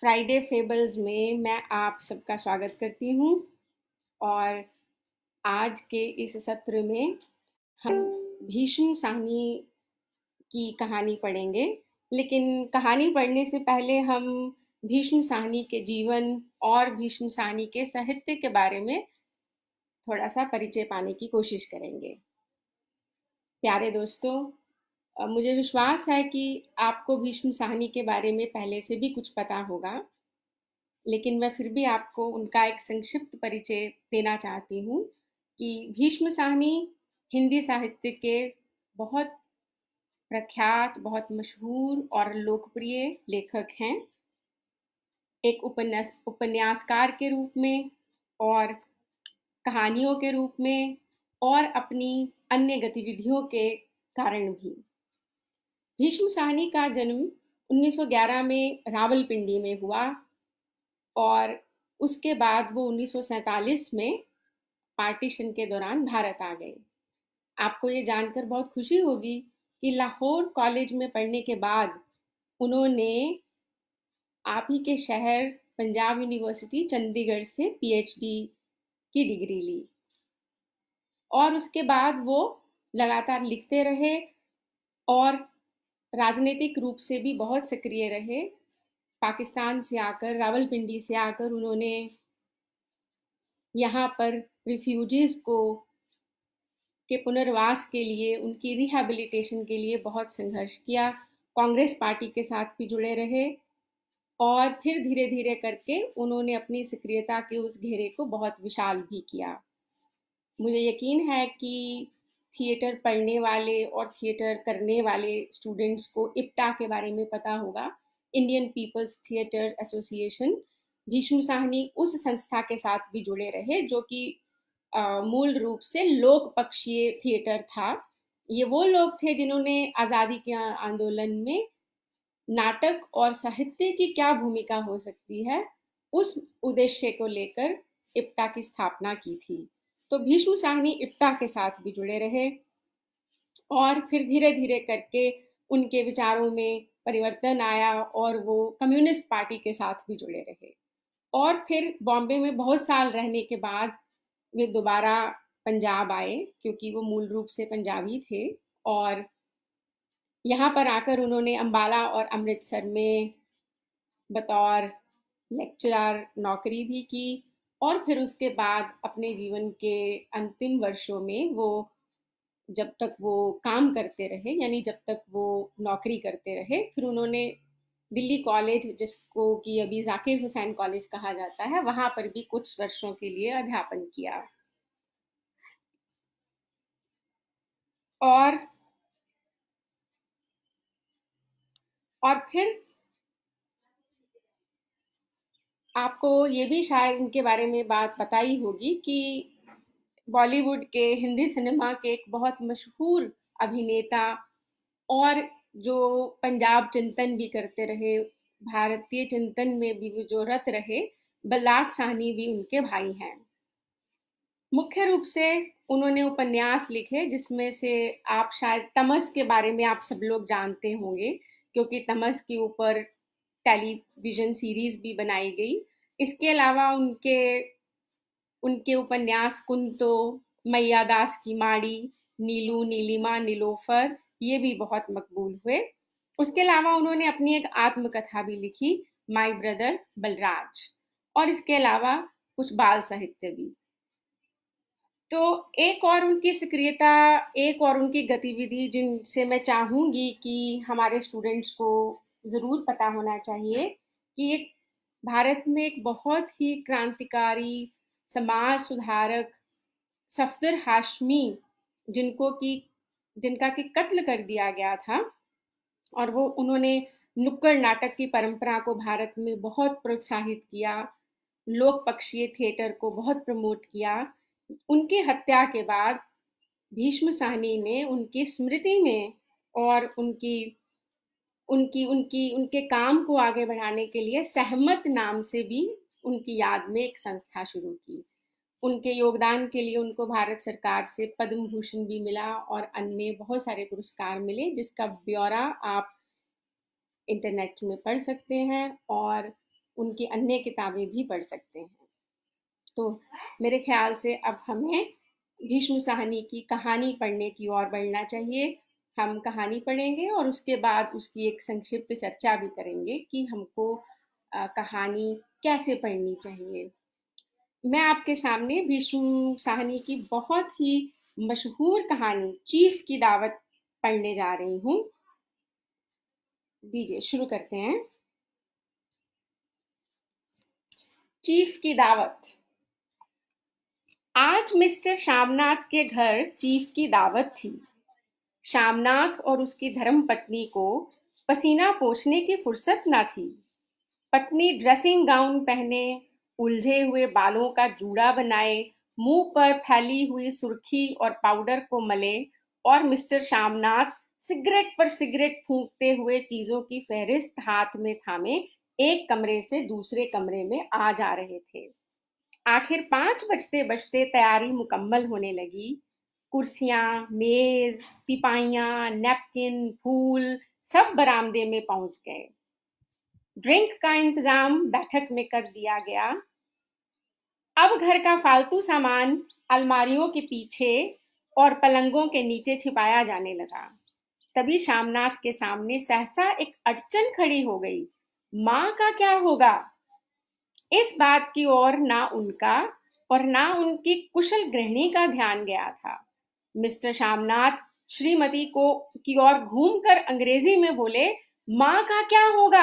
Friday fables में मैं आप सबका स्वागत करती हूँ और आज के इस सत्र में हम भीष्म साहनी की कहानी पढ़ेंगे लेकिन कहानी पढ़ने से पहले हम भीष्म साहनी के जीवन और भीष्म साहनी के साहित्य के बारे में थोड़ा सा परिचय पाने की कोशिश करेंगे प्यारे दोस्तों मुझे विश्वास है कि आपको भीष्म साहनी के बारे में पहले से भी कुछ पता होगा लेकिन मैं फिर भी आपको उनका एक संक्षिप्त परिचय देना चाहती हूँ कि भीष्म साहनी हिंदी साहित्य के बहुत प्रख्यात बहुत मशहूर और लोकप्रिय लेखक हैं एक उपन्यास उपन्यासकार के रूप में और कहानियों के रूप में और अपनी अन्य गतिविधियों के कारण भी भीष्म साहनी का जन्म 1911 में रावलपिंडी में हुआ और उसके बाद वो 1947 में पार्टीशन के दौरान भारत आ गए आपको ये जानकर बहुत खुशी होगी कि लाहौर कॉलेज में पढ़ने के बाद उन्होंने आप ही के शहर पंजाब यूनिवर्सिटी चंडीगढ़ से पीएचडी की डिग्री ली और उसके बाद वो लगातार लिखते रहे और राजनीतिक रूप से भी बहुत सक्रिय रहे पाकिस्तान से आकर रावलपिंडी से आकर उन्होंने यहाँ पर रिफ्यूजीज को के पुनर्वास के लिए उनकी रिहैबिलिटेशन के लिए बहुत संघर्ष किया कांग्रेस पार्टी के साथ भी जुड़े रहे और फिर धीरे धीरे करके उन्होंने अपनी सक्रियता के उस घेरे को बहुत विशाल भी किया मुझे यकीन है कि थिएटर पढ़ने वाले और थिएटर करने वाले स्टूडेंट्स को इप्टा के बारे में पता होगा Indian peoples theatre association Bhisham Sahni उस संस्था के साथ भी जुड़े रहे जो कि मूल रूप से लोक पक्षीय थिएटर था ये वो लोग थे जिन्होंने आज़ादी के आंदोलन में नाटक और साहित्य की क्या भूमिका हो सकती है उस उद्देश्य को लेकर इप्टा की स्थापना की थी तो भीष्म साहनी इप्टा के साथ भी जुड़े रहे और फिर धीरे धीरे करके उनके विचारों में परिवर्तन आया और वो कम्युनिस्ट पार्टी के साथ भी जुड़े रहे और फिर बॉम्बे में बहुत साल रहने के बाद वे दोबारा पंजाब आए क्योंकि वो मूल रूप से पंजाबी थे और यहाँ पर आकर उन्होंने अम्बाला और अमृतसर में बतौर लेक्चरर नौकरी भी की और फिर उसके बाद अपने जीवन के अंतिम वर्षों में वो जब तक वो काम करते रहे यानी जब तक वो नौकरी करते रहे फिर उन्होंने दिल्ली कॉलेज जिसको कि अभी जाकिर हुसैन कॉलेज कहा जाता है वहाँ पर भी कुछ वर्षों के लिए अध्यापन किया और और फिर आपको ये भी शायद इनके बारे में बात बताई होगी कि बॉलीवुड के हिंदी सिनेमा के एक बहुत मशहूर अभिनेता और जो पंजाब चिंतन भी करते रहे भारतीय चिंतन में भी जो रत रहे बल्लाट साहनी भी उनके भाई हैं मुख्य रूप से उन्होंने उपन्यास लिखे जिसमें से आप शायद तमस के बारे में आप सब लोग जानते होंगे क्योंकि तमस के ऊपर टेलीविजन सीरीज भी बनाई गई इसके अलावा उनके उनके उपन्यास कुंतो मैया दास की माड़ी नीलू नीलिमा नीलोफर ये भी बहुत मकबूल हुए उसके अलावा उन्होंने अपनी एक आत्मकथा भी लिखी माई ब्रदर बलराज और इसके अलावा कुछ बाल साहित्य भी तो एक और उनकी सक्रियता एक और उनकी गतिविधि जिनसे मैं चाहूँगी कि हमारे स्टूडेंट्स को ज़रूर पता होना चाहिए कि एक भारत में एक बहुत ही क्रांतिकारी समाज सुधारक सफदर हाशमी जिनको कि जिनका कि कत्ल कर दिया गया था और वो उन्होंने नुक्कड़ नाटक की परंपरा को भारत में बहुत प्रोत्साहित किया लोक पक्षीय थिएटर को बहुत प्रमोट किया उनके हत्या के बाद भीष्म साहनी ने उनकी स्मृति में और उनकी उनकी उनकी उनके काम को आगे बढ़ाने के लिए सहमत नाम से भी उनकी याद में एक संस्था शुरू की उनके योगदान के लिए उनको भारत सरकार से पद्म भूषण भी मिला और अन्य बहुत सारे पुरस्कार मिले जिसका ब्यौरा आप इंटरनेट में पढ़ सकते हैं और उनकी अन्य किताबें भी पढ़ सकते हैं तो मेरे ख्याल से अब हमें भीष्म साहनी की कहानी पढ़ने की ओर बढ़ना चाहिए हम कहानी पढ़ेंगे और उसके बाद उसकी एक संक्षिप्त चर्चा भी करेंगे कि हमको कहानी कैसे पढ़नी चाहिए मैं आपके सामने भीष्म साहनी की बहुत ही मशहूर कहानी चीफ की दावत पढ़ने जा रही हूँ दीजिए शुरू करते हैं चीफ की दावत आज मिस्टर श्यामनाथ के घर चीफ की दावत थी श्यामनाथ और उसकी धर्म पत्नी को पसीना पोछने की फुर्सत ना थी पत्नी ड्रेसिंग गाउन पहने उलझे हुए बालों का जूड़ा बनाए मुंह पर फैली हुई सुर्खी और पाउडर को मले और मिस्टर श्यामनाथ सिगरेट पर सिगरेट फूंकते हुए चीजों की फहरिस्त हाथ में थामे एक कमरे से दूसरे कमरे में आ जा रहे थे आखिर पांच बजते बजते तैयारी मुकम्मल होने लगी कुर्सियाँ मेज पिपाइयाँ नैपकिन फूल सब बरामदे में पहुंच गए ड्रिंक का इंतजाम बैठक में कर दिया गया अब घर का फालतू सामान अलमारियों के पीछे और पलंगों के नीचे छिपाया जाने लगा तभी शामनाथ के सामने सहसा एक अड़चन खड़ी हो गई माँ का क्या होगा इस बात की ओर ना उनका और ना उनकी कुशल गृहिणी का ध्यान गया था मिस्टर श्यामनाथ श्रीमती को की ओर घूमकर अंग्रेजी में बोले माँ का क्या होगा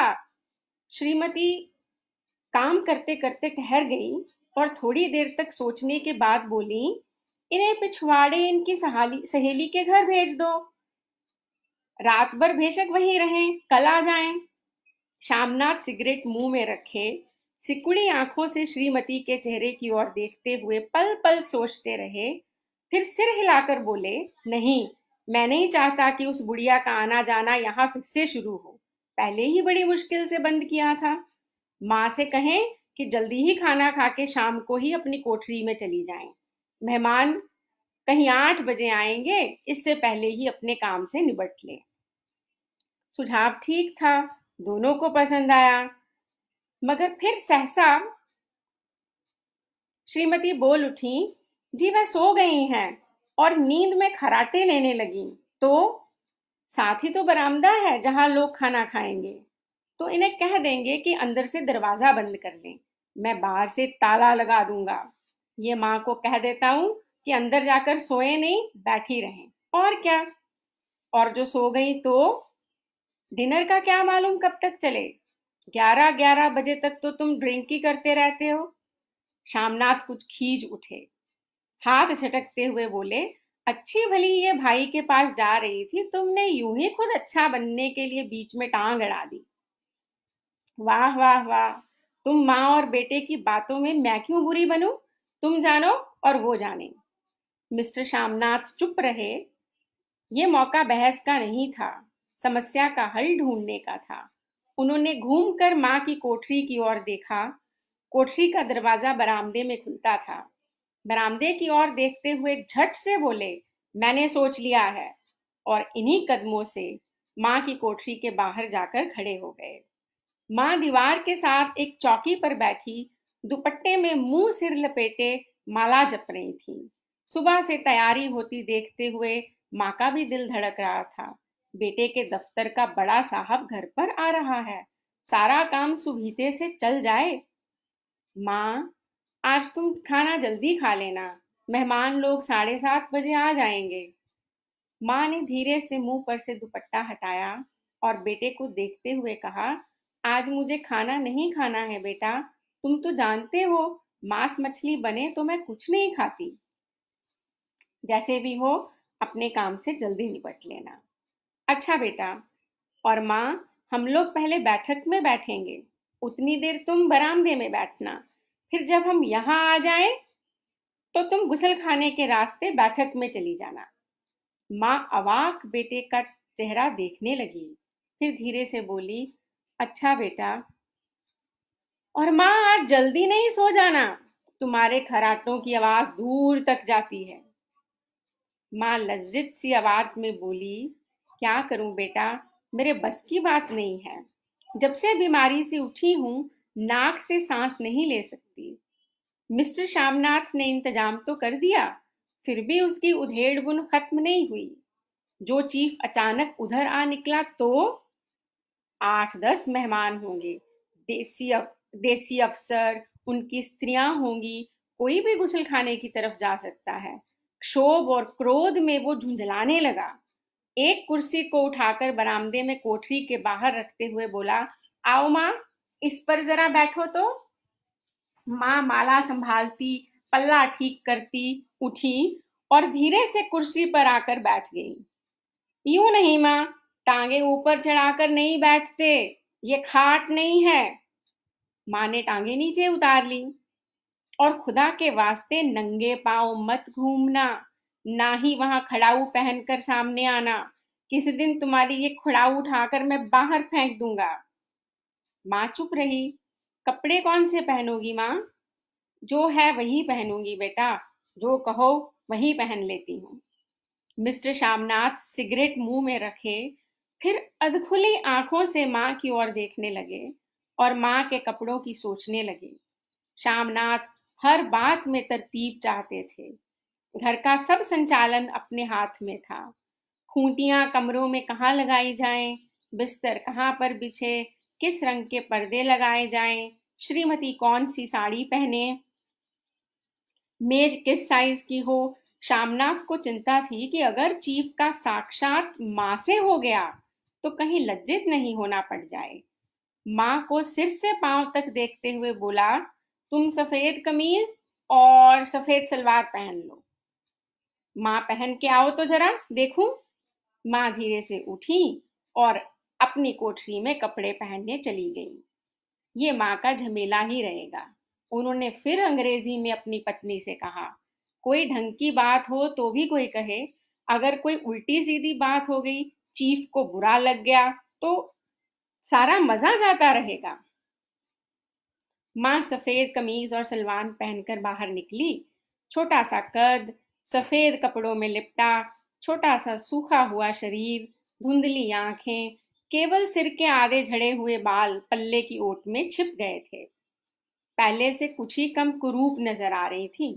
श्रीमती काम करते करते ठहर गई और थोड़ी देर तक सोचने के बाद बोली इन्हें पिछवाड़े इनकी सहाली सहेली के घर भेज दो रात भर बेशक वहीं रहें कल आ जाएं। श्यामनाथ सिगरेट मुंह में रखे सिकुड़ी आंखों से श्रीमती के चेहरे की ओर देखते हुए पल पल सोचते रहे फिर सिर हिलाकर बोले नहीं मैं नहीं चाहता कि उस बुढ़िया का आना जाना यहाँ फिर से शुरू हो पहले ही बड़ी मुश्किल से बंद किया था माँ से कहें कि जल्दी ही खाना खा के शाम को ही अपनी कोठरी में चली जाए मेहमान कहीं आठ बजे आएंगे इससे पहले ही अपने काम से निबट लें सुझाव ठीक था दोनों को पसंद आया मगर फिर सहसा श्रीमती बोल उठी जी वह सो गई हैं और नींद में खराटे लेने लगी तो साथ ही तो बरामदा है जहां लोग खाना खाएंगे तो इन्हें कह देंगे कि अंदर से दरवाजा बंद कर लें मैं बाहर से ताला लगा दूंगा ये माँ को कह देता हूं कि अंदर जाकर सोए नहीं बैठी रहें और क्या और जो सो गई तो डिनर का क्या मालूम कब तक चले ग्यारह ग्यारह बजे तक तो तुम ड्रिंक ही करते रहते हो शामनाथ कुछ खींच उठे हाथ झटकते हुए बोले अच्छी भली ये भाई के पास जा रही थी तुमने यूं ही खुद अच्छा बनने के लिए बीच में टांग अड़ा दी वाह वाह वाह तुम माँ और बेटे की बातों में मैं क्यों बुरी बनू तुम जानो और वो जाने मिस्टर श्यामनाथ चुप रहे ये मौका बहस का नहीं था समस्या का हल ढूंढने का था उन्होंने घूमकर माँ की कोठरी की ओर देखा कोठरी का दरवाजा बरामदे में खुलता था बरामदे की ओर देखते हुए झट से बोले मैंने सोच लिया है और इन्हीं कदमों से माँ की कोठरी के बाहर जाकर खड़े हो गए माँ दीवार के साथ एक चौकी पर बैठी दुपट्टे में मुंह सिर लपेटे माला जप रही थी सुबह से तैयारी होती देखते हुए माँ का भी दिल धड़क रहा था बेटे के दफ्तर का बड़ा साहब घर पर आ रहा है सारा काम सुबीते से चल जाए माँ आज तुम खाना जल्दी खा लेना मेहमान लोग साढ़े सात बजे आ जाएंगे माँ ने धीरे से मुंह पर से दुपट्टा हटाया और बेटे को देखते हुए कहा आज मुझे खाना नहीं खाना है बेटा तुम तो जानते हो मांस मछली बने तो मैं कुछ नहीं खाती जैसे भी हो अपने काम से जल्दी निपट लेना अच्छा बेटा और माँ हम लोग पहले बैठक में बैठेंगे उतनी देर तुम बरामदे में बैठना फिर जब हम यहाँ आ जाए तो तुम गुसल खाने के रास्ते बैठक में चली जाना माँ अवाक बेटे का चेहरा देखने लगी फिर धीरे से बोली अच्छा बेटा और माँ आज जल्दी नहीं सो जाना तुम्हारे खराटों की आवाज दूर तक जाती है माँ लज्जित सी आवाज में बोली क्या करूं बेटा मेरे बस की बात नहीं है जब से बीमारी से उठी हूं नाक से सांस नहीं ले सकती मिस्टर श्यामनाथ ने इंतजाम तो कर दिया फिर भी उसकी उधेड़ बुन खत्म नहीं हुई जो चीफ अचानक उधर आ निकला तो आठ दस मेहमान होंगे देसी अप, देसी अफसर उनकी स्त्रियां होंगी कोई भी गुसल खाने की तरफ जा सकता है क्षोभ और क्रोध में वो झुंझलाने लगा एक कुर्सी को उठाकर बरामदे में कोठरी के बाहर रखते हुए बोला आओ माँ इस पर जरा बैठो तो माँ माला संभालती पल्ला ठीक करती उठी और धीरे से कुर्सी पर आकर बैठ गई यूं नहीं माँ टांगे ऊपर चढ़ाकर नहीं बैठते ये खाट नहीं है माँ ने टांगे नीचे उतार ली और खुदा के वास्ते नंगे पाओ मत घूमना ना ही वहां खड़ाऊ पहनकर सामने आना किसी दिन तुम्हारी ये खड़ाऊ उठाकर मैं बाहर फेंक दूंगा माँ चुप रही कपड़े कौन से पहनोगी माँ जो है वही पहनूंगी बेटा जो कहो वही पहन लेती हूँ मिस्टर श्यामनाथ सिगरेट मुंह में रखे फिर अधखुली आंखों से माँ की ओर देखने लगे और माँ के कपड़ों की सोचने लगे श्यामनाथ हर बात में तरतीब चाहते थे घर का सब संचालन अपने हाथ में था खूंटियां कमरों में कहाँ लगाई जाएं, बिस्तर कहाँ पर बिछे किस रंग के पर्दे लगाए जाएं, श्रीमती कौन सी साड़ी पहने मेज किस साइज की हो श्यामनाथ को चिंता थी कि अगर चीफ का साक्षात माँ से हो गया तो कहीं लज्जित नहीं होना पड़ जाए माँ को सिर से पांव तक देखते हुए बोला तुम सफेद कमीज और सफेद सलवार पहन लो माँ पहन के आओ तो जरा देखूं माँ धीरे से उठी और अपनी कोठरी में कपड़े पहनने चली गई ये माँ का झमेला ही रहेगा उन्होंने फिर अंग्रेजी में अपनी पत्नी से कहा कोई ढंग की बात हो तो भी कोई कहे अगर कोई उल्टी सीधी बात हो गई चीफ को बुरा लग गया तो सारा मजा जाता रहेगा माँ सफेद कमीज और सलवान पहनकर बाहर निकली छोटा सा कद सफेद कपड़ों में लिपटा छोटा सा सूखा हुआ शरीर धुंधली आंखें केवल सिर के आधे झड़े हुए बाल पल्ले की ओट में छिप गए थे पहले से कुछ ही कम कुरूप नजर आ रही थी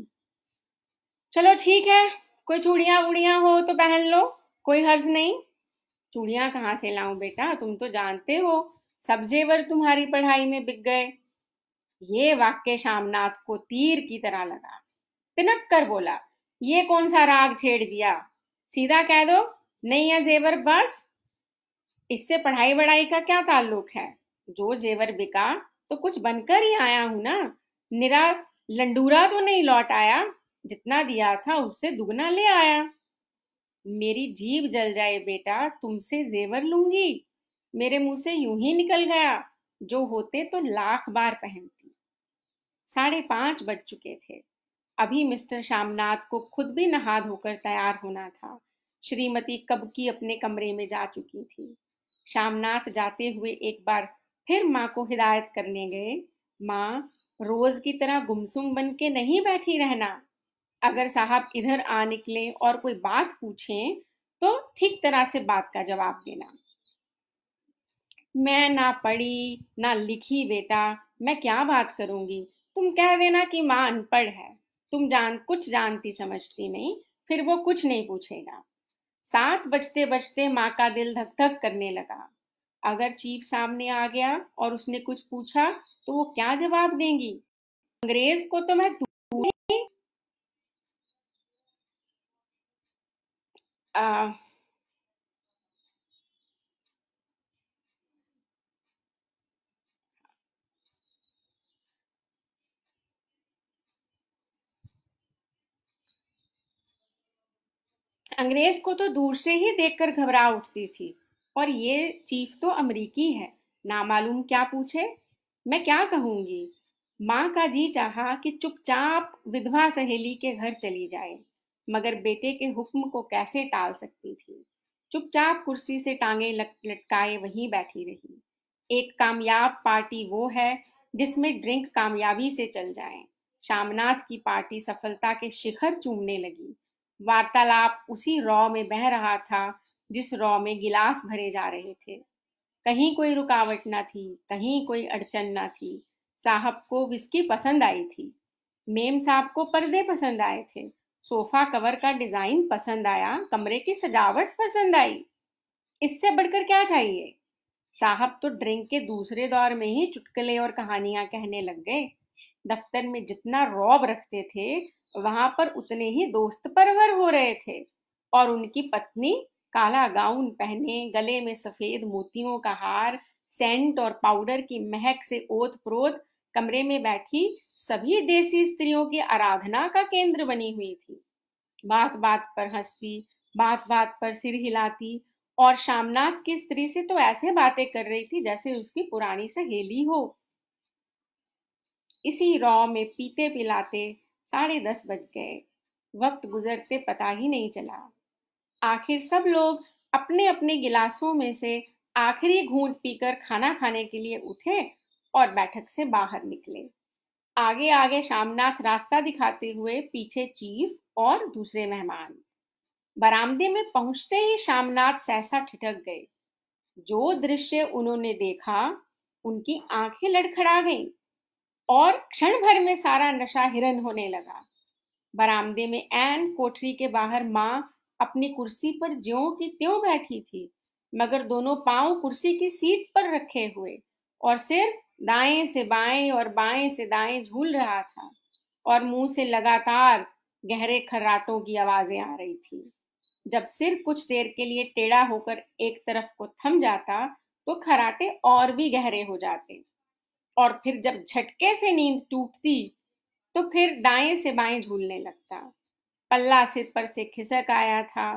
चलो ठीक है कोई चूड़िया उड़िया हो तो पहन लो कोई हर्ज नहीं चूड़िया कहाँ से लाऊं बेटा तुम तो जानते हो सब जेवर तुम्हारी पढ़ाई में बिक गए ये वाक्य श्यामनाथ को तीर की तरह लगा तिनक कर बोला ये कौन सा राग छेड़ दिया सीधा कह दो नहीं है जेवर बस इससे पढ़ाई वढ़ाई का क्या ताल्लुक है जो जेवर बिका तो कुछ बनकर ही आया हूं ना निरा लंडूरा तो नहीं लौट आया जितना दिया था उससे दुगना ले आया मेरी जीव जल जाए बेटा तुमसे जेवर लूंगी मेरे मुंह से यूं ही निकल गया जो होते तो लाख बार पहनती साढ़े पांच बज चुके थे अभी मिस्टर श्यामनाथ को खुद भी नहा धोकर तैयार होना था श्रीमती कब की अपने कमरे में जा चुकी थी शामनाथ जाते हुए एक बार फिर माँ को हिदायत करने गए माँ रोज की तरह गुमसुम बन के नहीं बैठी रहना अगर साहब इधर आ निकले और कोई बात पूछें तो ठीक तरह से बात का जवाब देना मैं ना पढ़ी ना लिखी बेटा मैं क्या बात करूंगी तुम कह देना कि माँ अनपढ़ है तुम जान कुछ जानती समझती नहीं फिर वो कुछ नहीं पूछेगा सात बजते बजते माँ का दिल धक धक करने लगा अगर चीफ सामने आ गया और उसने कुछ पूछा तो वो क्या जवाब देंगी अंग्रेज को तो मैं आ, अंग्रेज को तो दूर से ही देखकर घबरा उठती थी और ये चीफ तो अमरीकी है नामालूम क्या पूछे मैं क्या कहूंगी माँ का जी चाहा कि चुपचाप विधवा सहेली के घर चली जाए मगर बेटे के हुक्म को कैसे टाल सकती थी चुपचाप कुर्सी से टांगे लटकाए वहीं बैठी रही एक कामयाब पार्टी वो है जिसमें ड्रिंक कामयाबी से चल जाए शामनाथ की पार्टी सफलता के शिखर चूमने लगी वार्तालाप उसी रॉ में बह रहा था जिस रॉ में गिलास भरे जा रहे थे कहीं कोई रुकावट ना थी कहीं कोई अड़चन ना थी साहब को विस्की पसंद आई थी मेम साहब को पर्दे पसंद आए थे सोफा कवर का डिजाइन पसंद आया कमरे की सजावट पसंद आई इससे बढ़कर क्या चाहिए साहब तो ड्रिंक के दूसरे दौर में ही चुटकले और कहानियां कहने लग गए दफ्तर में जितना रौब रखते थे वहां पर उतने ही दोस्त परवर हो रहे थे और उनकी पत्नी काला गाउन पहने गले में सफेद मोतियों का हार सेंट और पाउडर की महक से ओत प्रोत कमरे में बैठी सभी देसी स्त्रियों की आराधना का केंद्र बनी हुई थी बात बात पर हंसती बात बात पर सिर हिलाती और शामनाथ की स्त्री से तो ऐसे बातें कर रही थी जैसे उसकी पुरानी सहेली हो इसी रॉ में पीते पिलाते साढ़े दस बज गए वक्त गुजरते पता ही नहीं चला आखिर सब लोग अपने अपने गिलासों में से आखिरी घूंट पीकर खाना खाने के लिए उठे और बैठक से बाहर निकले आगे आगे शामनाथ रास्ता दिखाते हुए पीछे चीफ और दूसरे मेहमान बरामदे में पहुंचते ही शामनाथ सहसा ठिठक गए जो दृश्य उन्होंने देखा उनकी आंखें लड़खड़ा गईं। और क्षण भर में सारा नशा हिरन होने लगा बरामदे में एन कोठरी के बाहर माँ अपनी कुर्सी पर ज्यो की त्यों बैठी थी मगर दोनों पांव कुर्सी की सीट पर रखे हुए और सिर दाएं से बाएं और बाएं से दाएं झूल रहा था और मुंह से लगातार गहरे खर्राटों की आवाजें आ रही थी जब सिर कुछ देर के लिए टेढ़ा होकर एक तरफ को थम जाता तो खराटे और भी गहरे हो जाते और फिर जब झटके से नींद टूटती तो फिर दाएं से बाएं झूलने लगता पल्ला सिर पर से खिसक आया था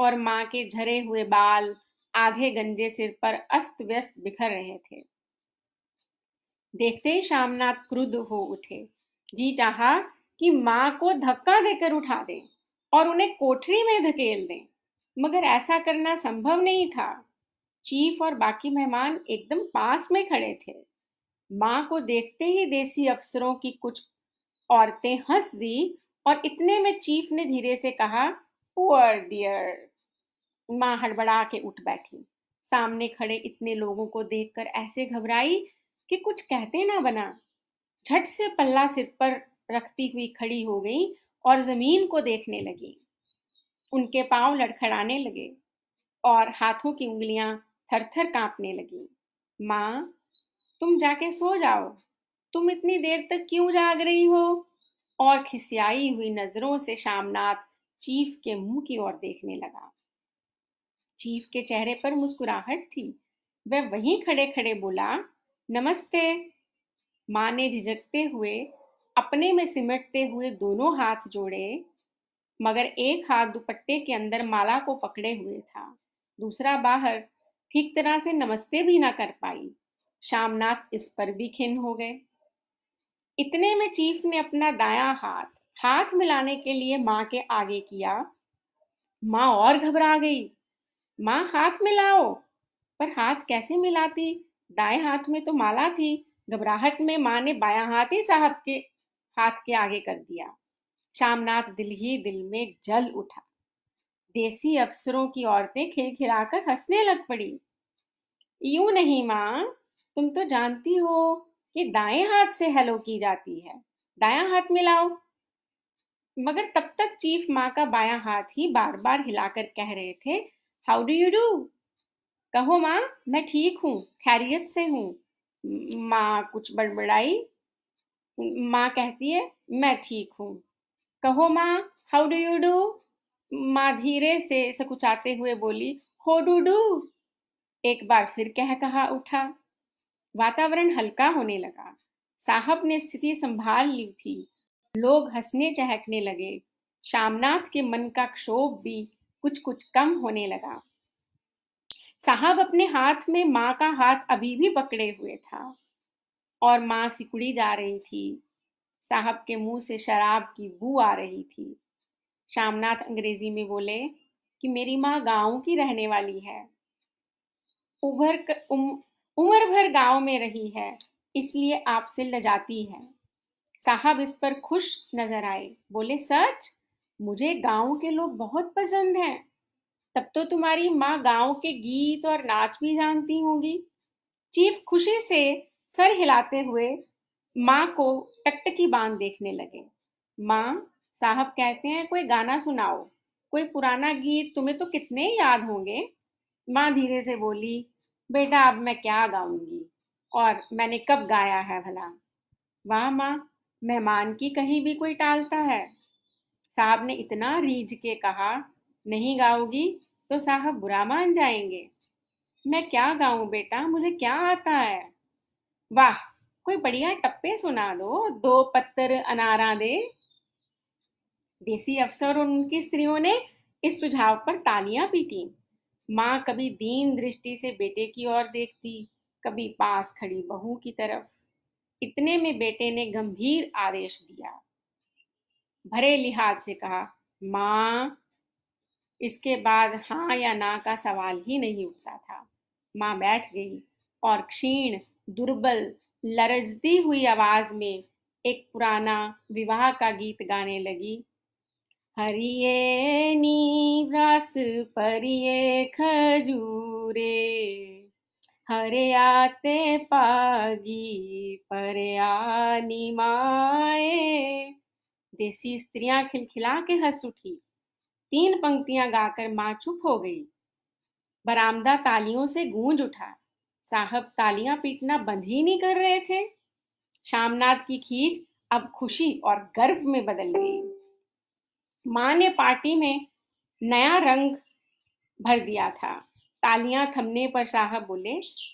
और माँ के झरे हुए बाल आधे गंजे सिर पर अस्त व्यस्त बिखर रहे थे देखते ही श्यामनाथ क्रुद्ध हो उठे जी चाहा कि माँ को धक्का देकर उठा दें और उन्हें कोठरी में धकेल दें मगर ऐसा करना संभव नहीं था चीफ और बाकी मेहमान एकदम पास में खड़े थे माँ को देखते ही देसी अफसरों की कुछ औरतें हंस दी और इतने में चीफ ने धीरे से कहा पुअर डियर माँ हड़बड़ा के उठ बैठी सामने खड़े इतने लोगों को देखकर ऐसे घबराई कि कुछ कहते ना बना झट से पल्ला सिर पर रखती हुई खड़ी हो गई और जमीन को देखने लगी उनके पांव लड़खड़ाने लगे और हाथों की उंगलियां थर थर कांपने लगी माँ तुम जाके सो जाओ तुम इतनी देर तक क्यों जाग रही हो और खिसियाई हुई नजरों से शामनाथ चीफ के मुंह की ओर देखने लगा चीफ के चेहरे पर मुस्कुराहट थी वह वहीं खड़े खड़े बोला नमस्ते माँ ने झिझकते हुए अपने में सिमटते हुए दोनों हाथ जोड़े मगर एक हाथ दुपट्टे के अंदर माला को पकड़े हुए था दूसरा बाहर ठीक तरह से नमस्ते भी ना कर पाई शामनाथ इस पर भी खिन हो गए इतने में चीफ ने अपना दायां हाथ हाथ मिलाने के लिए माँ के आगे किया माँ और घबरा गई माँ हाथ मिलाओ पर हाथ कैसे मिलाती दाएं हाथ में तो माला थी घबराहट में माँ ने बायां हाथ ही साहब के हाथ के आगे कर दिया शामनाथ दिल ही दिल में जल उठा देसी अफसरों की औरतें खिलखिलाकर हंसने लग पड़ी यूं नहीं माँ तुम तो जानती हो कि दाएं हाथ से हेलो की जाती है दाया हाथ मिलाओ मगर तब तक चीफ माँ का बाया हाथ ही बार बार हिलाकर कह रहे थे हाउ डू यू डू कहो माँ मैं ठीक हूँ खैरियत से हूँ माँ कुछ बड़बड़ाई माँ कहती है मैं ठीक हूँ कहो माँ हाउ डू यू डू माँ धीरे से सकुचाते हुए बोली हो डू डू एक बार फिर कह कहा उठा वातावरण हल्का होने लगा साहब ने स्थिति संभाल ली थी लोग हंसने चहकने लगे श्यामनाथ के मन का क्षोभ भी कुछ कुछ कम होने लगा साहब अपने हाथ में माँ का हाथ अभी भी पकड़े हुए था और माँ सिकुड़ी जा रही थी साहब के मुंह से शराब की बू आ रही थी श्यामनाथ अंग्रेजी में बोले कि मेरी माँ गांव की रहने वाली है उभर कर, उम्र भर गांव में रही है इसलिए आपसे लजाती है साहब इस पर खुश नजर आए बोले सच मुझे गांव के लोग बहुत पसंद हैं तब तो तुम्हारी माँ गांव के गीत और नाच भी जानती होंगी चीफ खुशी से सर हिलाते हुए माँ को टकटकी बांध देखने लगे माँ साहब कहते हैं कोई गाना सुनाओ कोई पुराना गीत तुम्हें तो कितने याद होंगे माँ धीरे से बोली बेटा अब मैं क्या गाऊंगी और मैंने कब गाया है भला वाह माँ मेहमान की कहीं भी कोई टालता है साहब ने इतना रीझ के कहा नहीं गाओगी तो साहब बुरा मान जाएंगे मैं क्या गाऊं बेटा मुझे क्या आता है वाह कोई बढ़िया टप्पे सुना दो दो पत्तर अनारा दे देसी अफसर और उनकी स्त्रियों ने इस सुझाव पर तालियां पीटी माँ कभी दीन दृष्टि से बेटे की ओर देखती कभी पास खड़ी बहू की तरफ इतने में बेटे ने गंभीर आदेश दिया भरे लिहाज से कहा माँ इसके बाद हाँ या ना का सवाल ही नहीं उठता था माँ बैठ गई और क्षीण दुर्बल लरजती हुई आवाज में एक पुराना विवाह का गीत गाने लगी हरिये नीव्रास परिये खजूरे हरे आते पागी परे आनी माए देसी स्त्रियां खिलखिला के हंस उठी तीन पंक्तियां गाकर माँ चुप हो गई बरामदा तालियों से गूंज उठा साहब तालियां पीटना बंद ही नहीं कर रहे थे शामनाथ की खींच अब खुशी और गर्व में बदल गई माँ ने पार्टी में नया रंग भर दिया था तालियां थमने पर साहब बोले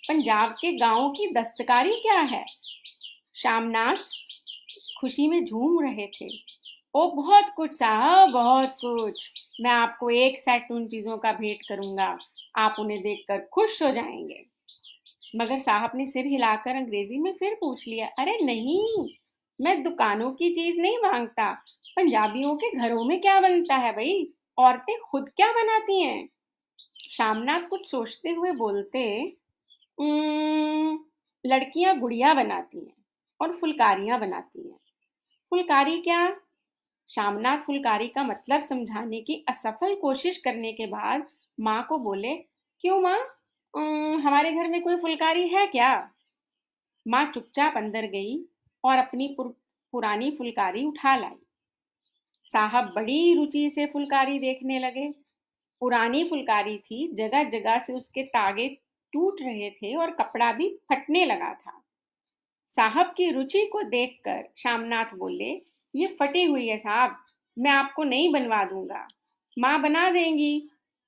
पंजाब के गाँव की दस्तकारी क्या है शामनाथ खुशी में झूम रहे थे ओ बहुत कुछ साहब बहुत कुछ मैं आपको एक सेट उन चीज़ों का भेंट करूंगा आप उन्हें देखकर खुश हो जाएंगे मगर साहब ने सिर हिलाकर अंग्रेजी में फिर पूछ लिया अरे नहीं मैं दुकानों की चीज नहीं मांगता पंजाबियों के घरों में क्या बनता है भाई औरतें खुद क्या बनाती हैं शामनाथ कुछ सोचते हुए बोलते लड़कियां गुड़िया बनाती हैं और फुलकारियां बनाती हैं फुलकारी क्या शामनाथ फुलकारी का मतलब समझाने की असफल कोशिश करने के बाद माँ को बोले क्यों माँ हमारे घर में कोई फुलकारी है क्या माँ चुपचाप अंदर गई और अपनी पुर, पुरानी फुलकारी उठा लाई साहब बड़ी रुचि से फुलकारी देखने लगे पुरानी फुलकारी थी जगह जगह से उसके तागे टूट रहे थे और कपड़ा भी फटने लगा था साहब की रुचि को देखकर श्यामनाथ बोले ये फटी हुई है साहब मैं आपको नहीं बनवा दूंगा माँ बना देंगी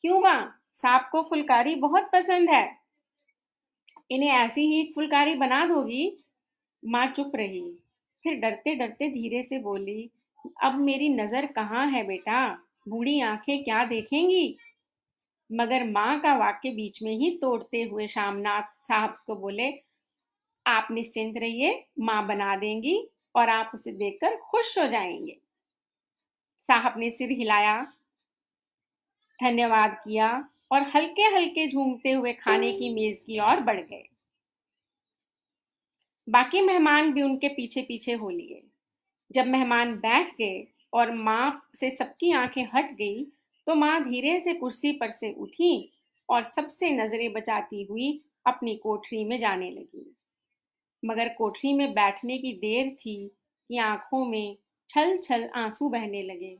क्यों माँ साहब को फुलकारी बहुत पसंद है इन्हें ऐसी ही फुलकारी बना दोगी माँ चुप रही फिर डरते डरते धीरे से बोली अब मेरी नजर कहाँ है बेटा बूढ़ी आंखें क्या देखेंगी मगर माँ का वाक्य बीच में ही तोड़ते हुए शामनाथ साहब को बोले आप निश्चिंत रहिए माँ बना देंगी और आप उसे देखकर खुश हो जाएंगे साहब ने सिर हिलाया धन्यवाद किया और हल्के हल्के झूमते हुए खाने की मेज की ओर बढ़ गए बाकी मेहमान भी उनके पीछे पीछे हो लिए जब मेहमान बैठ गए और माँ से सबकी आंखें हट गई तो माँ धीरे से कुर्सी पर से उठी और सबसे नजरें बचाती हुई अपनी कोठरी में जाने लगी मगर कोठरी में बैठने की देर थी कि आंखों में छल छल आंसू बहने लगे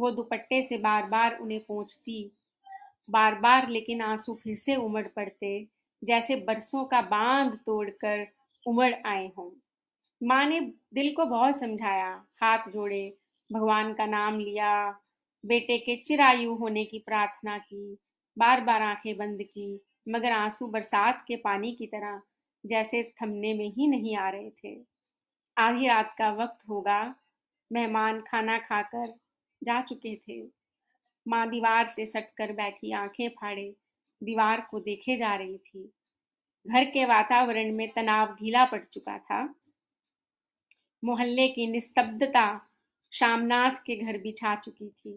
वो दुपट्टे से बार बार उन्हें पहुंचती बार बार लेकिन आंसू फिर से उमड़ पड़ते जैसे बरसों का बांध तोड़कर उमड़ आए हों माँ ने दिल को बहुत समझाया हाथ जोड़े भगवान का नाम लिया बेटे के चिरायु होने की प्रार्थना की बार बार आंखें बंद की मगर आंसू बरसात के पानी की तरह जैसे थमने में ही नहीं आ रहे थे आधी रात का वक्त होगा मेहमान खाना खाकर जा चुके थे माँ दीवार से सटकर बैठी आंखें फाड़े दीवार को देखे जा रही थी घर के वातावरण में तनाव ढीला पड़ चुका था मोहल्ले की निस्तब्धता शामनाथ के घर भी छा चुकी थी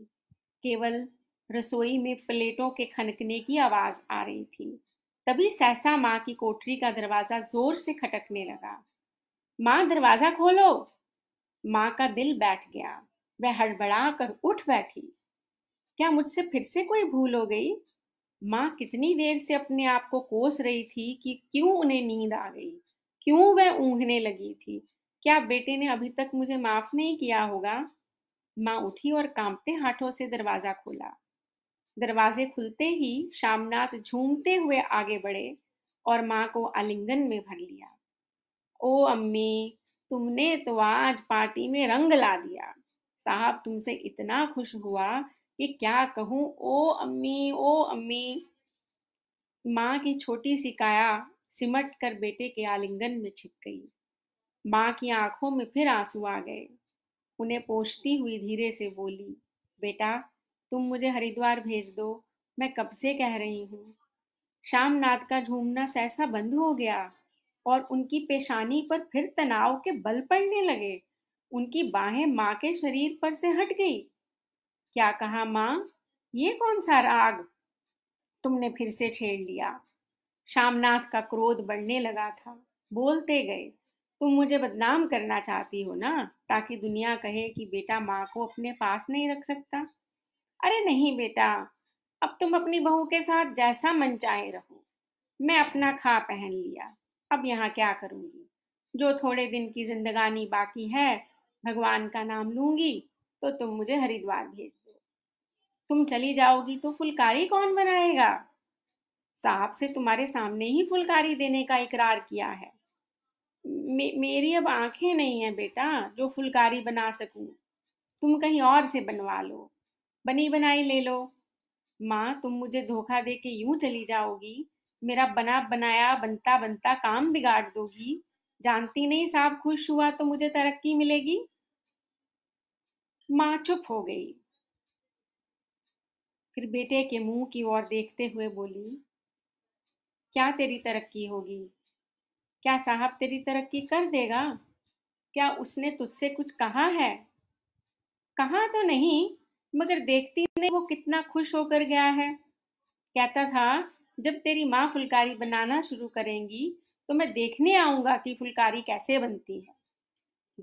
केवल रसोई में प्लेटों के खनकने की आवाज आ रही थी तभी सहसा माँ की कोठरी का दरवाजा जोर से खटकने लगा माँ दरवाजा खोलो माँ का दिल बैठ गया वह हड़बड़ा कर उठ बैठी क्या मुझसे फिर से कोई भूल हो गई माँ कितनी देर से अपने आप को कोस रही थी कि क्यों उन्हें नींद आ गई क्यों वह ऊँघने लगी थी क्या बेटे ने अभी तक मुझे माफ नहीं किया होगा माँ उठी और कांपते हाथों से दरवाजा खोला दरवाजे खुलते ही शामनाथ झूमते हुए आगे बढ़े और माँ को आलिंगन में भर लिया ओ अम्मी तुमने तो आज पार्टी में रंग ला दिया साहब तुमसे इतना खुश हुआ ये क्या कहूँ ओ अम्मी ओ अम्मी माँ की छोटी सी काया सिमट कर बेटे के आलिंगन में छिप गई माँ की आंखों में फिर आंसू आ गए उन्हें पोषती हुई धीरे से बोली बेटा तुम मुझे हरिद्वार भेज दो मैं कब से कह रही हूँ नाथ का झूमना सहसा बंद हो गया और उनकी पेशानी पर फिर तनाव के बल पड़ने लगे उनकी बाहें माँ के शरीर पर से हट गई क्या कहा माँ ये कौन सा राग तुमने फिर से छेड़ लिया श्यामनाथ का क्रोध बढ़ने लगा था बोलते गए तुम मुझे बदनाम करना चाहती हो ना ताकि दुनिया कहे कि बेटा माँ को अपने पास नहीं रख सकता अरे नहीं बेटा अब तुम अपनी बहू के साथ जैसा मन चाहे रहो मैं अपना खा पहन लिया अब यहाँ क्या करूंगी जो थोड़े दिन की जिंदगानी बाकी है भगवान का नाम लूंगी तो तुम मुझे हरिद्वार भेज दो तुम चली जाओगी तो फुलकारी कौन बनाएगा साहब से तुम्हारे सामने ही फुलकारी देने का इकरार किया है मे, मेरी अब आंखें नहीं है बेटा जो फुलकारी बना सकूं तुम कहीं और से बनवा लो बनी बनाई ले लो माँ तुम मुझे धोखा दे के यूं चली जाओगी मेरा बना बनाया बनता बनता काम बिगाड़ दोगी जानती नहीं साहब खुश हुआ तो मुझे तरक्की मिलेगी माँ चुप हो गई फिर बेटे के मुंह की ओर देखते हुए बोली क्या तेरी तरक्की होगी क्या साहब तेरी तरक्की कर देगा क्या उसने तुझसे कुछ कहा है कहा तो नहीं मगर देखती नहीं वो कितना खुश होकर गया है कहता था जब तेरी माँ फुलकारी बनाना शुरू करेंगी तो मैं देखने आऊंगा कि फुलकारी कैसे बनती है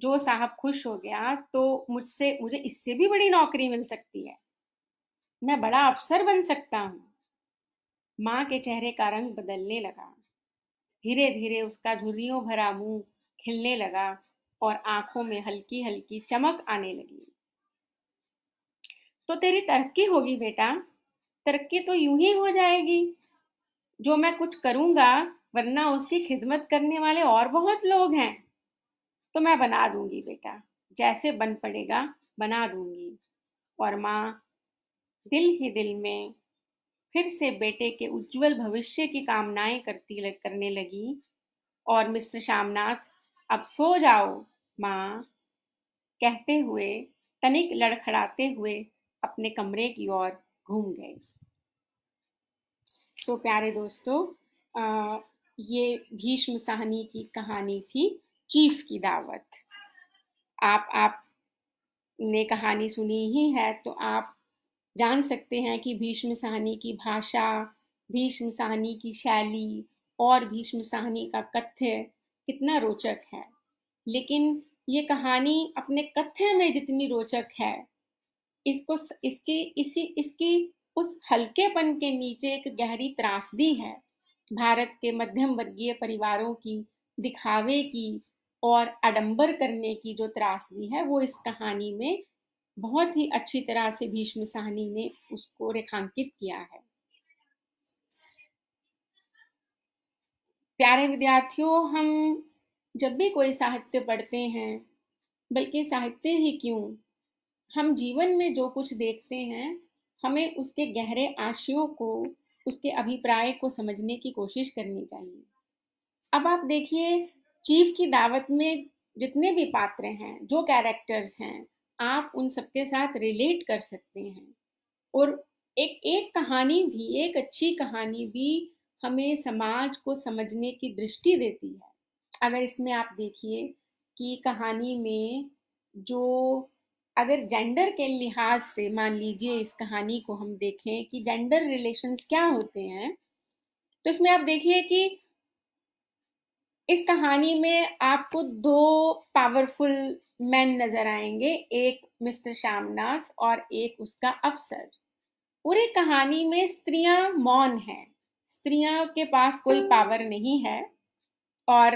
जो साहब खुश हो गया तो मुझसे मुझे इससे भी बड़ी नौकरी मिल सकती है मैं बड़ा अफसर बन सकता हूँ माँ के चेहरे का रंग बदलने लगा धीरे धीरे उसका झुर्रियों भरा मुंह खिलने लगा और आंखों में हल्की हल्की चमक आने लगी तो तेरी तरक्की होगी बेटा तरक्की तो यूं ही हो जाएगी जो मैं कुछ करूंगा वरना उसकी खिदमत करने वाले और बहुत लोग हैं तो मैं बना दूंगी बेटा जैसे बन पड़ेगा बना दूंगी और माँ दिल ही दिल में फिर से बेटे के उज्जवल भविष्य की कामनाएं करती लग, करने लगी और मिस्टर श्यामनाथ अब सो जाओ माँ कहते हुए तनिक लड़खड़ाते हुए अपने कमरे की ओर घूम गए सो तो so, प्यारे दोस्तों आ, ये भीष्म साहनी की कहानी थी चीफ की दावत आप आप ने कहानी सुनी ही है तो आप जान सकते हैं कि भीष्म साहनी की भाषा भीष्म साहनी की शैली और भीष्म साहनी का कथ्य कितना रोचक है लेकिन ये कहानी अपने कथ्य में जितनी रोचक है इसको इसके इसी इसकी उस हल्केपन के नीचे एक गहरी त्रासदी है भारत के मध्यम वर्गीय परिवारों की दिखावे की और अडंबर करने की जो त्रासदी है वो इस कहानी में बहुत ही अच्छी तरह से भीष्म साहनी ने उसको रेखांकित किया है प्यारे विद्यार्थियों हम जब भी कोई साहित्य पढ़ते हैं बल्कि साहित्य ही क्यों हम जीवन में जो कुछ देखते हैं हमें उसके गहरे आशयों को उसके अभिप्राय को समझने की कोशिश करनी चाहिए अब आप देखिए चीफ की दावत में जितने भी पात्र हैं जो कैरेक्टर्स हैं आप उन सबके साथ रिलेट कर सकते हैं और एक एक कहानी भी एक अच्छी कहानी भी हमें समाज को समझने की दृष्टि देती है अगर इसमें आप देखिए कि कहानी में जो अगर जेंडर के लिहाज से मान लीजिए इस कहानी को हम देखें कि जेंडर रिलेशंस क्या होते हैं तो इसमें आप देखिए कि इस कहानी में आपको दो पावरफुल मैन नजर आएंगे एक मिस्टर श्यामनाथ और एक उसका अफसर पूरी कहानी में स्त्रियां मौन हैं स्त्रियों के पास कोई पावर नहीं है और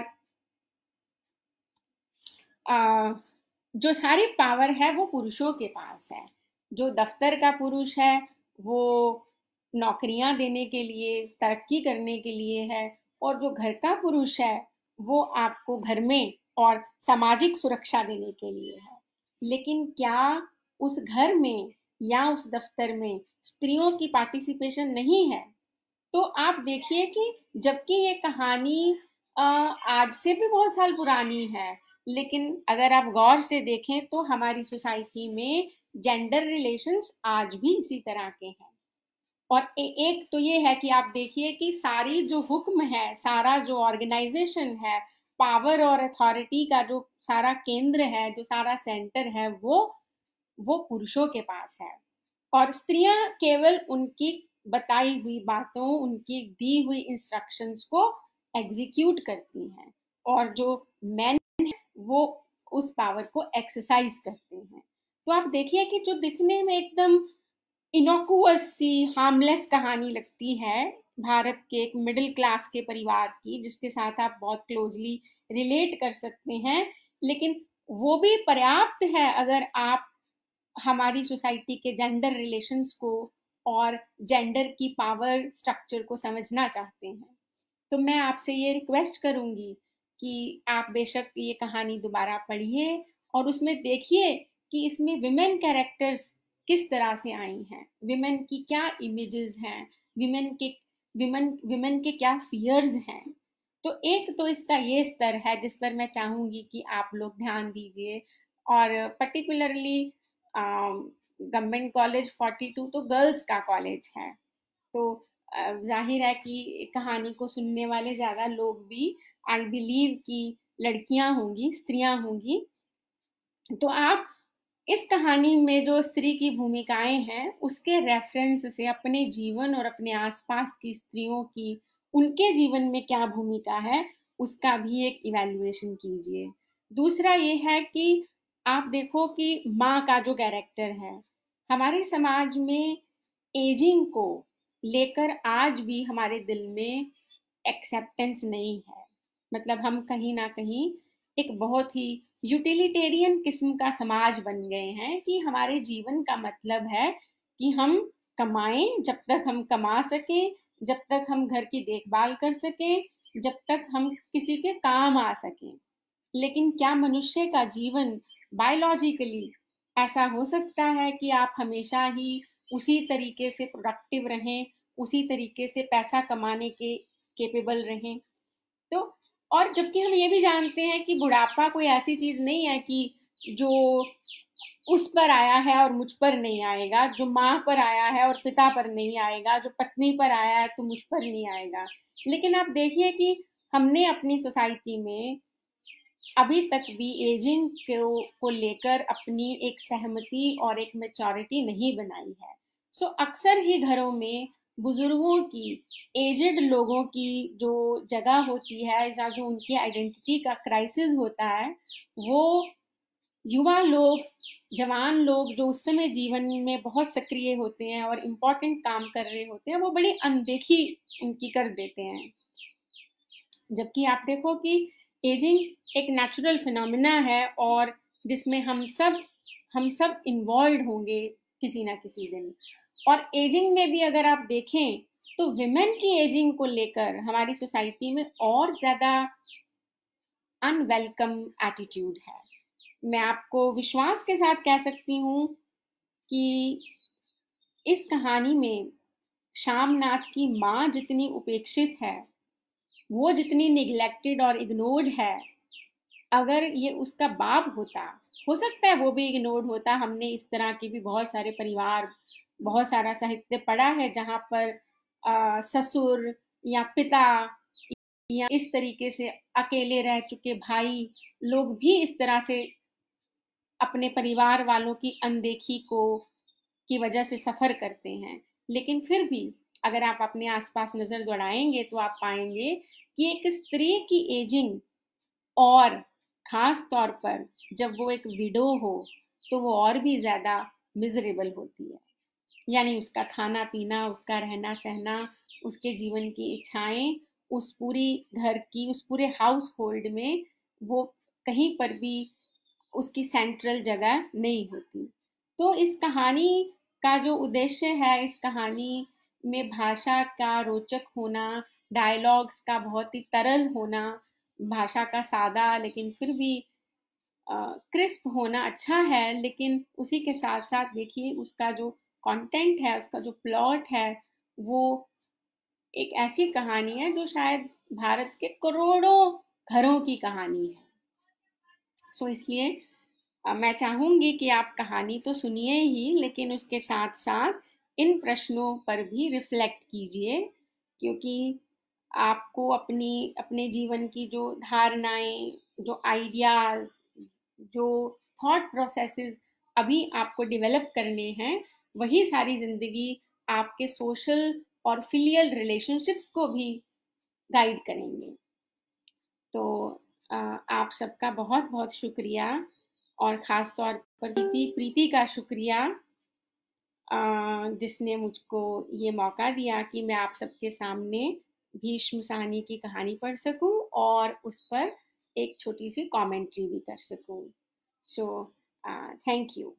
आ, जो सारी पावर है वो पुरुषों के पास है जो दफ्तर का पुरुष है वो नौकरियां देने के लिए तरक्की करने के लिए है और जो घर का पुरुष है वो आपको घर में और सामाजिक सुरक्षा देने के लिए है लेकिन क्या उस घर में या उस दफ्तर में स्त्रियों की पार्टिसिपेशन नहीं है तो आप देखिए कि जबकि ये कहानी आज से भी बहुत साल पुरानी है लेकिन अगर आप गौर से देखें तो हमारी सोसाइटी में जेंडर रिलेशंस आज भी इसी तरह के हैं और ए, एक तो ये है कि आप देखिए कि सारी जो हुक्म है सारा जो ऑर्गेनाइजेशन है पावर और अथॉरिटी का जो सारा केंद्र है जो सारा सेंटर है वो वो पुरुषों के पास है और स्त्रियां केवल उनकी बताई हुई बातों उनकी दी हुई इंस्ट्रक्शंस को एग्जीक्यूट करती हैं और जो मैन है वो उस पावर को एक्सरसाइज करते हैं तो आप देखिए कि जो दिखने में एकदम इनोकुअसी हार्मलेस कहानी लगती है भारत के एक मिडिल क्लास के परिवार की जिसके साथ आप बहुत क्लोजली रिलेट कर सकते हैं लेकिन वो भी पर्याप्त है अगर आप हमारी सोसाइटी के जेंडर रिलेशंस को और जेंडर की पावर स्ट्रक्चर को समझना चाहते हैं तो मैं आपसे ये रिक्वेस्ट करूँगी कि आप बेशक ये कहानी दोबारा पढ़िए और उसमें देखिए कि इसमें विमेन कैरेक्टर्स किस तरह से आई हैं विमेन की क्या इमेजेस हैं विमेन के विमेन विमेन के क्या फियर्स हैं तो एक तो इसका ये स्तर है जिस पर मैं चाहूंगी कि आप लोग ध्यान दीजिए और पर्टिकुलरली गवर्नमेंट कॉलेज 42 तो गर्ल्स का कॉलेज है तो uh, जाहिर है कि कहानी को सुनने वाले ज़्यादा लोग भी आई बिलीव कि लड़कियां होंगी स्त्रियां होंगी तो आप इस कहानी में जो स्त्री की भूमिकाएं हैं उसके रेफरेंस से अपने जीवन और अपने आसपास की स्त्रियों की उनके जीवन में क्या भूमिका है उसका भी एक इवेल्युएशन कीजिए दूसरा ये है कि आप देखो कि माँ का जो कैरेक्टर है हमारे समाज में एजिंग को लेकर आज भी हमारे दिल में एक्सेप्टेंस नहीं है मतलब हम कहीं ना कहीं एक बहुत ही यूटिलिटेरियन किस्म का समाज बन गए हैं कि हमारे जीवन का मतलब है कि हम कमाएं जब तक हम कमा सकें जब तक हम घर की देखभाल कर सकें जब तक हम किसी के काम आ सकें लेकिन क्या मनुष्य का जीवन बायोलॉजिकली ऐसा हो सकता है कि आप हमेशा ही उसी तरीके से प्रोडक्टिव रहें उसी तरीके से पैसा कमाने के केपेबल रहें तो और जबकि हम ये भी जानते हैं कि बुढ़ापा कोई ऐसी चीज़ नहीं है कि जो उस पर आया है और मुझ पर नहीं आएगा जो माँ पर आया है और पिता पर नहीं आएगा जो पत्नी पर आया है तो मुझ पर नहीं आएगा लेकिन आप देखिए कि हमने अपनी सोसाइटी में अभी तक भी एजिंग को, को लेकर अपनी एक सहमति और एक मेचोरिटी नहीं बनाई है सो so, अक्सर ही घरों में बुज़ुर्गों की एजड लोगों की जो जगह होती है या जो उनकी आइडेंटिटी का क्राइसिस होता है वो युवा लोग जवान लोग जो उस समय जीवन में बहुत सक्रिय होते हैं और इम्पोर्टेंट काम कर रहे होते हैं वो बड़ी अनदेखी उनकी कर देते हैं जबकि आप देखो कि एजिंग एक नेचुरल फिनोमिना है और जिसमें हम सब हम सब इन्वॉल्व होंगे किसी ना किसी दिन और एजिंग में भी अगर आप देखें तो विमेन की एजिंग को लेकर हमारी सोसाइटी में और ज़्यादा अनवेलकम एटीट्यूड है मैं आपको विश्वास के साथ कह सकती हूँ कि इस कहानी में श्यामनाथ की माँ जितनी उपेक्षित है वो जितनी निगलेक्टेड और इग्नोर्ड है अगर ये उसका बाप होता हो सकता है वो भी इग्नोर्ड होता हमने इस तरह के भी बहुत सारे परिवार बहुत सारा साहित्य पड़ा है जहाँ पर ससुर या पिता या इस तरीके से अकेले रह चुके भाई लोग भी इस तरह से अपने परिवार वालों की अनदेखी को की वजह से सफ़र करते हैं लेकिन फिर भी अगर आप अपने आसपास नज़र दौड़ाएंगे तो आप पाएंगे कि एक स्त्री की एजिंग और ख़ास तौर पर जब वो एक विडो हो तो वो और भी ज़्यादा मिजरेबल होती है यानी उसका खाना पीना उसका रहना सहना उसके जीवन की इच्छाएं उस पूरी घर की उस पूरे हाउस होल्ड में वो कहीं पर भी उसकी सेंट्रल जगह नहीं होती तो इस कहानी का जो उद्देश्य है इस कहानी में भाषा का रोचक होना डायलॉग्स का बहुत ही तरल होना भाषा का सादा लेकिन फिर भी क्रिस्प होना अच्छा है लेकिन उसी के साथ साथ देखिए उसका जो कंटेंट है उसका जो प्लॉट है वो एक ऐसी कहानी है जो शायद भारत के करोड़ों घरों की कहानी है सो so, इसलिए मैं चाहूंगी कि आप कहानी तो सुनिए ही लेकिन उसके साथ साथ इन प्रश्नों पर भी रिफ्लेक्ट कीजिए क्योंकि आपको अपनी अपने जीवन की जो धारणाएं जो आइडियाज़ जो थॉट प्रोसेसेस अभी आपको डेवलप करने हैं वही सारी जिंदगी आपके सोशल और फिलियल रिलेशनशिप्स को भी गाइड करेंगे तो आप सबका बहुत बहुत शुक्रिया और ख़ास तौर पर प्रीति प्रीति का शुक्रिया जिसने मुझको ये मौका दिया कि मैं आप सबके सामने भीष्म सहनी की कहानी पढ़ सकूं और उस पर एक छोटी सी कमेंट्री भी कर सकूं सो थैंक यू